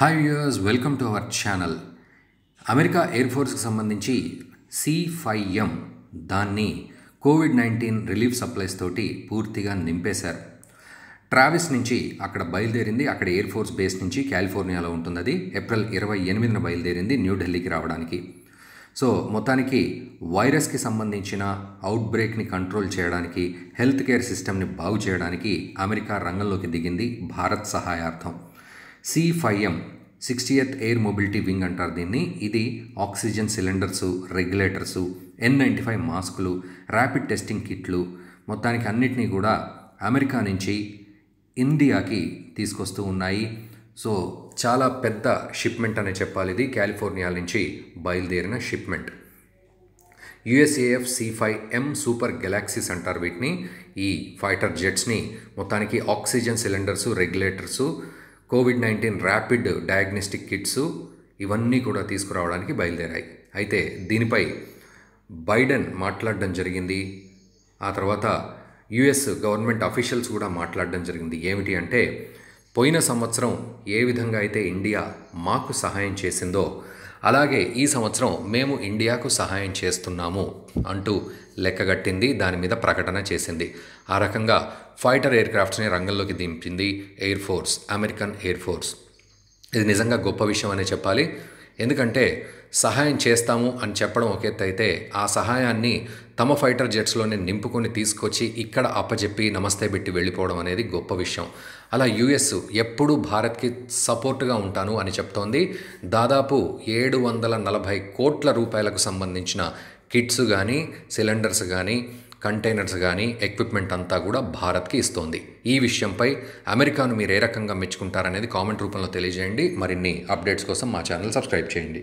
hi viewers welcome to our channel America air ఫోర్స్కి సంబంధించి C five ఎం దాన్ని Covid nineteen relief supplies తోటి పూర్తిగా నింపేశారు ట్రావిస్ నుంచి అక్కడ బయలుదేరింది అక్కడ ఎయిర్ ఫోర్స్ బేస్ నుంచి కాలిఫోర్నియాలో ఉంటుంది అది ఏప్రిల్ ఇరవై ఎనిమిదిన బయలుదేరింది న్యూఢిల్లీకి రావడానికి సో మొత్తానికి వైరస్కి సంబంధించిన అవుట్ బ్రేక్ని కంట్రోల్ చేయడానికి హెల్త్ కేర్ సిస్టమ్ని బాగు చేయడానికి అమెరికా రంగంలోకి దిగింది భారత్ సహాయార్థం C five M sixty eight air mobility wing అంటారు దీన్ని ఇది oxygen cylinders regulators N ninety five మాస్కులు ర్యాపిడ్ టెస్టింగ్ కిట్లు మొత్తానికి అన్నిటినీ కూడా అమెరికా నుంచి ఇండియాకి తీసుకొస్తూ ఉన్నాయి సో చాలా పెద్ద షిప్మెంట్ అనే చెప్పాలి ఇది కాలిఫోర్నియా నుంచి బయలుదేరిన shipment USAF C five M super galaxies అంటారు వీటిని ఈ ఫైటర్ జెట్స్ని మొత్తానికి oxygen cylinders regulators COVID nineteen rapid diagnostic kits ఇవన్నీ కూడా తీసుకురావడానికి బయలుదేరాయి అయితే దీనిపై బైడెన్ మాట్లాడడం జరిగింది ఆ తర్వాత యుఎస్ గవర్నమెంట్ అఫీషియల్స్ కూడా మాట్లాడడం జరిగింది ఏమిటి అంటే పోయిన సంవత్సరం ఏ విధంగా అయితే ఇండియా మాకు సహాయం చేసిందో అలాగే ఈ సంవత్సరం మేము ఇండియాకు సహాయం చేస్తున్నాము అంటూ లెక్కగట్టింది దాని మీద ప్రకటన చేసింది ఆ రకంగా ఫైటర్ ఎయిర్ క్రాఫ్ట్స్ని రంగంలోకి దింపింది air force American air force ఇది నిజంగా గొప్ప విషయం అనే చెప్పాలి ఎందుకంటే సహాయం చేస్తాము అని చెప్పడం అయితే ఆ సహాయాన్ని తమ ఫైటర్ జెట్స్లోనే నింపుకొని తీసుకొచ్చి ఇక్కడ అప్పచెప్పి నమస్తే పెట్టి వెళ్ళిపోవడం అనేది గొప్ప విషయం అలా యుఎస్ ఎప్పుడూ భారత్కి సపోర్ట్గా ఉంటాను అని చెప్తోంది దాదాపు ఏడు వందల నలభై కోట్ల రూపాయలకు సంబంధించిన కిట్స్ కానీ సిలిండర్స్ కానీ కంటైనర్స్ కానీ ఎక్విప్మెంట్ అంతా కూడా భారత్కి ఇస్తోంది ఈ విషయంపై అమెరికాను మీరు ఏ రకంగా మెచ్చుకుంటారనేది కామెంట్ రూపంలో తెలియజేయండి మరిన్ని అప్డేట్స్ కోసం మా ఛానల్ సబ్స్క్రైబ్ చేయండి